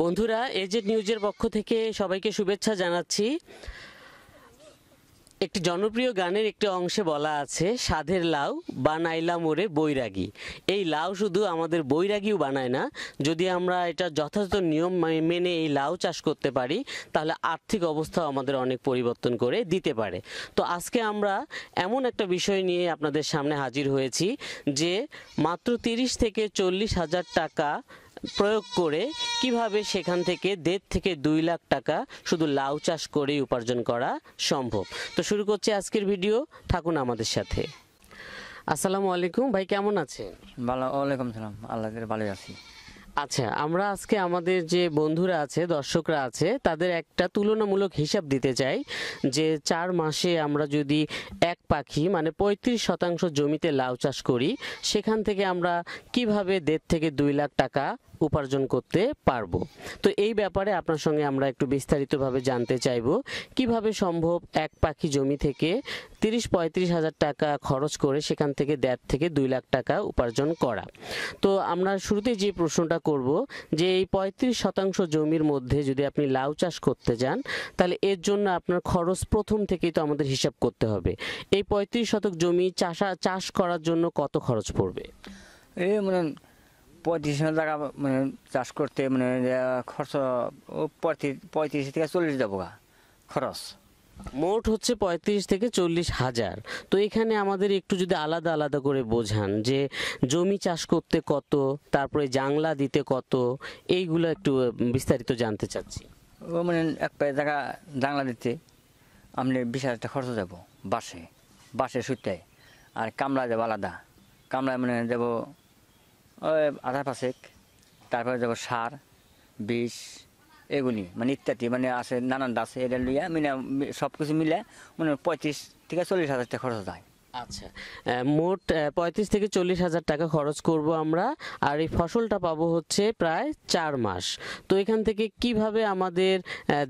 বন্ধুরা এজেড নিউজের পক্ষ থেকে সবাইকে শুভেচ্ছা জানাচ্ছি একটি জনপ্রিয় গানের একটি অংশে বলা আছে সাধের লাউ বানাইলা ওরে বৈরাগী এই লাউ শুধু আমাদের বৈরাগীও বানায় না যদি আমরা এটা যথাযথ নিয়ম মেনে এই লাউ চাষ করতে পারি তাহলে আর্থিক অবস্থা আমাদের অনেক পরিবর্তন করে দিতে পারে তো আজকে আমরা এমন একটা বিষয় নিয়ে আপনাদের সামনে হাজির হয়েছি যে মাত্র তিরিশ থেকে চল্লিশ হাজার টাকা প্রয়োগ করে কিভাবে সেখান থেকে দেড় থেকে দুই লাখ টাকা শুধু লাউ চাষ করেই উপার্জন করা সম্ভব তো শুরু করছি আজকের ভিডিও থাকুন আমাদের সাথে আসসালামু আলাইকুম ভাই কেমন আছেন ওয়ালাইকুম আল্লাহ আছি আচ্ছা আমরা আজকে আমাদের যে বন্ধুরা আছে দর্শকরা আছে তাদের একটা তুলনামূলক হিসাব দিতে চাই যে চার মাসে আমরা যদি এক পাখি মানে ৩৫ শতাংশ জমিতে লাউ চাষ করি সেখান থেকে আমরা কিভাবে দেড় থেকে দুই লাখ টাকা উপার্জন করতে পারবো তো এই ব্যাপারে আপনার সঙ্গে আমরা একটু বিস্তারিতভাবে জানতে চাইব কিভাবে সম্ভব এক পাখি জমি থেকে তিরিশ পঁয়ত্রিশ হাজার টাকা খরচ করে সেখান থেকে দেড় থেকে দুই লাখ টাকা উপার্জন করা তো আমরা শুরুতে যে প্রশ্নটা করব যে এই পঁয়ত্রিশ শতাংশ জমির মধ্যে যদি আপনি লাউ চাষ করতে যান তাহলে এর জন্য আপনার খরচ প্রথম থেকেই তো আমাদের হিসাব করতে হবে এই পঁয়ত্রিশ শতক জমি চাষা চাষ করার জন্য কত খরচ পড়বে এই মানে পঁয়ত্রিশ টাকা মানে চাষ করতে মানে খরচ পঁয়ত্রিশ পঁয়ত্রিশ থেকে চল্লিশ যাবো খরচ মোট হচ্ছে পঁয়ত্রিশ থেকে চল্লিশ হাজার তো এখানে আমাদের একটু যদি আলাদা আলাদা করে বোঝান যে জমি চাষ করতে কত তারপরে জাংলা দিতে কত এইগুলো একটু বিস্তারিত জানতে চাচ্ছি ও মানে এক পায়ে জায়গা জাংলা দিতে আপনি বিশ হাজারটা খরচ দেবো বাসে বাসে সুতায় আর কামলা দেবো আলাদা কামলায় মানে যাবো আধা পাশেক তারপরে যাবো সার বিষ এগুলি মানে ইত্যাদি মানে আছে নানান দাস এটা লইয়া মানে সব কিছু মিলে মানে পঁয়ত্রিশ থেকে চল্লিশ হাজার টাকা খরচ হয় আচ্ছা মোট পঁয়ত্রিশ থেকে চল্লিশ হাজার টাকা খরচ করব আমরা আর এই ফসলটা পাবো হচ্ছে প্রায় চার মাস তো এখান থেকে কিভাবে আমাদের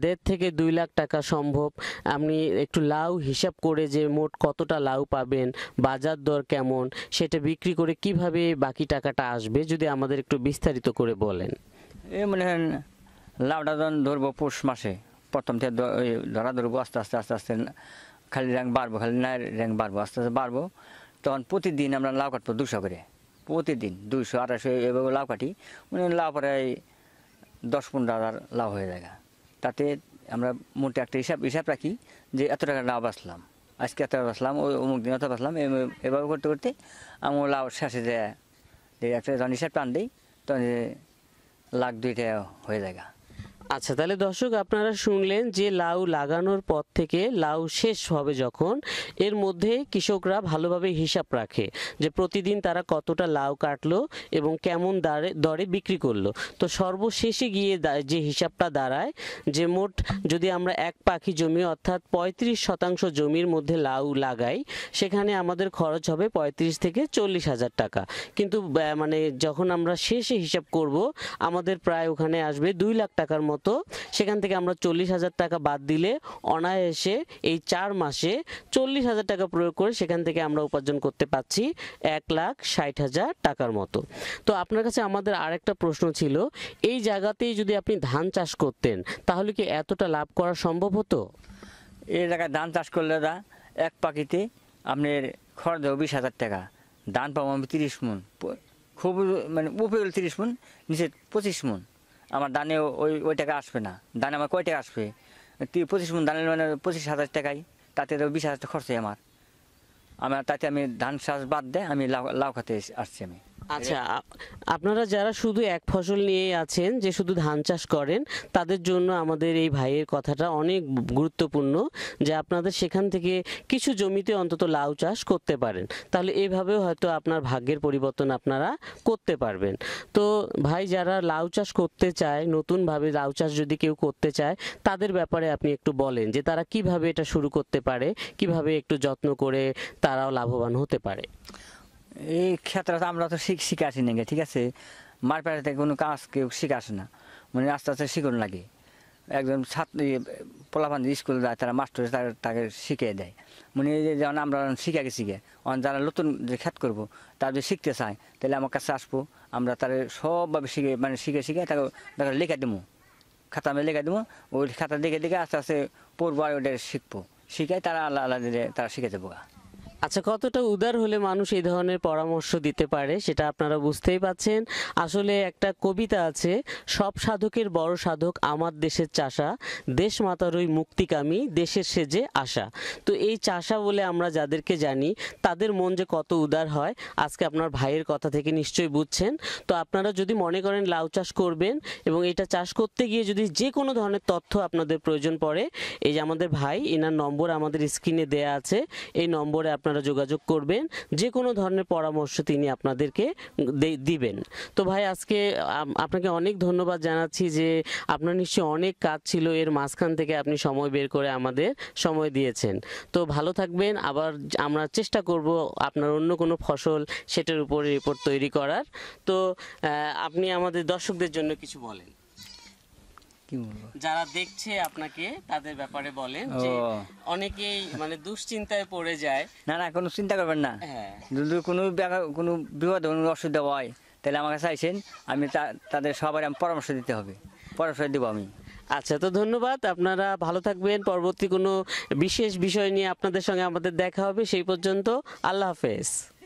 দেড় থেকে দুই লাখ টাকা সম্ভব আপনি একটু লাউ হিসাব করে যে মোট কতটা লাউ পাবেন বাজার দর কেমন সেটা বিক্রি করে কিভাবে বাকি টাকাটা আসবে যদি আমাদের একটু বিস্তারিত করে বলেন এ মনে হয় লাউটা ধরবো পৌষ মাসে প্রথম থেকে ধরা ধরবো আস্তে আস্তে আস্তে আস্তে খালি র্যাঙ্ক বাড়বো খালি না র্যাঙ্ক বাড়বো আস্তে আস্তে বাড়বো তখন প্রতিদিন আমরা লাউ কাটবো দুশো করে প্রতিদিন দুশো আড়াইশো এভাবে লাউ কাটি মানে লাউ প্রায় দশ পনেরো হাজার লাভ হয়ে যায় তাতে আমরা মোটে একটা হিসাব হিসাব রাখি যে এত টাকা লাভ আসলাম আজকে এত বাঁচলাম ওই অমুক দিন এত বাঁচলাম এভাবে করতে করতে আমার লাভ শেষে যে একটা যখন হিসাব টান দিই তখন লাখ দুইটা হয়ে যায় আচ্ছা তাহলে দর্শক আপনারা শুনলেন যে লাউ লাগানোর পর থেকে লাউ শেষ হবে যখন এর মধ্যে কৃষকরা ভালোভাবে হিসাব রাখে যে প্রতিদিন তারা কতটা লাউ কাটলো এবং কেমন দারে দরে বিক্রি করলো তো সর্বশেষে গিয়ে যে হিসাবটা দাঁড়ায় যে মোট যদি আমরা এক পাখি জমি অর্থাৎ ৩৫ শতাংশ জমির মধ্যে লাউ লাগাই সেখানে আমাদের খরচ হবে ৩৫ থেকে চল্লিশ হাজার টাকা কিন্তু মানে যখন আমরা শেষে হিসাব করব আমাদের প্রায় ওখানে আসবে দুই লাখ টাকার মতো মতো সেখান থেকে আমরা চল্লিশ হাজার টাকা বাদ দিলে অনায়াসে এই চার মাসে চল্লিশ হাজার টাকা প্রয়োগ করে সেখান থেকে আমরা উপার্জন করতে পাচ্ছি এক লাখ ষাট হাজার টাকার মতো তো আপনার কাছে আমাদের আরেকটা প্রশ্ন ছিল এই জায়গাতেই যদি আপনি ধান চাষ করতেন তাহলে কি এতটা লাভ করা সম্ভব হতো এই জায়গায় ধান চাষ করলে দা এক পাখিতে আপনার খরচ দেবো বিশ হাজার টাকা ধান পাবো আমি তিরিশ মন খুব মানে উপরে তিরিশ মন নিচে পঁচিশ মন আমার দানে ওই ওই টাকা আসবে না দানে আমার কয় টাকা আসবে তুই পঁচিশ মন দানের মানে পঁচিশ হাজার টাকাই তাতে তো বিশ হাজার টাকা খরচ হয় আমার আমার তাতে আমি ধান চাষ বাদ দেয় আমি লাউ লাউ খাতে আসছি আমি আচ্ছা আপনারা যারা শুধু এক ফসল নিয়ে আছেন যে শুধু ধান চাষ করেন তাদের জন্য আমাদের এই ভাইয়ের কথাটা অনেক গুরুত্বপূর্ণ যে আপনাদের সেখান থেকে কিছু জমিতে অন্তত লাউ চাষ করতে পারেন তাহলে এভাবেও হয়তো আপনার ভাগ্যের পরিবর্তন আপনারা করতে পারবেন তো ভাই যারা লাউ চাষ করতে চায় নতুনভাবে লাউ চাষ যদি কেউ করতে চায় তাদের ব্যাপারে আপনি একটু বলেন যে তারা কিভাবে এটা শুরু করতে পারে কিভাবে একটু যত্ন করে তারাও লাভবান হতে পারে এই ক্ষেত্রে আমরা তো শিখ শিখে আসি নাকি ঠিক আছে মার মারপ্যাটাতে কোনো কাজ কেউ আসে না মানে আস্তে আস্তে শিখুন লাগে একজন ছাত্র পোলাপান স্কুলে যায় তারা মাস্টার তারা তাকে শিখিয়ে দেয় মানে এই যে যেমন আমরা শিখে গেছি গে অন যারা নতুন যে খ্যাত করবো তারা যদি শিখতে চায় তাহলে আমার কাছে আসবো আমরা তাদের সবভাবে শিখে মানে শিখে শিখে তাকে তাকে লিখে দেবো খাতা আমি লিখে দেবো ওই খাতা দেখে দেখে আস্তে আস্তে পড়বো আর ওটা শিখবো শিখে তারা আল্লাহ আল্লাহ তারা শিখে দেবো আচ্ছা কতটা উদার হলে মানুষ এই ধরনের পরামর্শ দিতে পারে সেটা আপনারা বুঝতেই পাচ্ছেন আসলে একটা কবিতা আছে সব সাধকের বড় সাধক আমার দেশের চাষা দেশ মাতার ওই মুক্তিকামী দেশের সেজে আশা তো এই চাষা বলে আমরা যাদেরকে জানি তাদের মন যে কত উদার হয় আজকে আপনার ভাইয়ের কথা থেকে নিশ্চয়ই বুঝছেন তো আপনারা যদি মনে করেন লাউ চাষ করবেন এবং এটা চাষ করতে গিয়ে যদি যে কোনো ধরনের তথ্য আপনাদের প্রয়োজন পড়ে এই যে আমাদের ভাই এনার নম্বর আমাদের স্ক্রিনে দেয়া আছে এই নম্বরে আপনার আপনারা যোগাযোগ করবেন যে কোনো ধরনের পরামর্শ তিনি আপনাদেরকে দিবেন তো ভাই আজকে আপনাকে অনেক ধন্যবাদ জানাচ্ছি যে আপনার নিশ্চয়ই অনেক কাজ ছিল এর মাঝখান থেকে আপনি সময় বের করে আমাদের সময় দিয়েছেন তো ভালো থাকবেন আবার আমরা চেষ্টা করব আপনার অন্য কোনো ফসল সেটার উপরে রিপোর্ট তৈরি করার তো আপনি আমাদের দর্শকদের জন্য কিছু বলেন যারা দেখছে আপনাকে তাদের ব্যাপারে বলেন যে অনেকেই মানে দুশ্চিন্তায় পড়ে যায় না না কোনো চিন্তা করবেন না হ্যাঁ। যদি কোনো কোনো বিপদ অসুবিধা হয় তাহলে আমার কাছে আইসেন আমি তাদের সবার আমি পরামর্শ দিতে হবে পরামর্শ দেবো আমি আচ্ছা তো ধন্যবাদ আপনারা ভালো থাকবেন পরবর্তী কোনো বিশেষ বিষয় নিয়ে আপনাদের সঙ্গে আমাদের দেখা হবে সেই পর্যন্ত আল্লাহ হাফেজ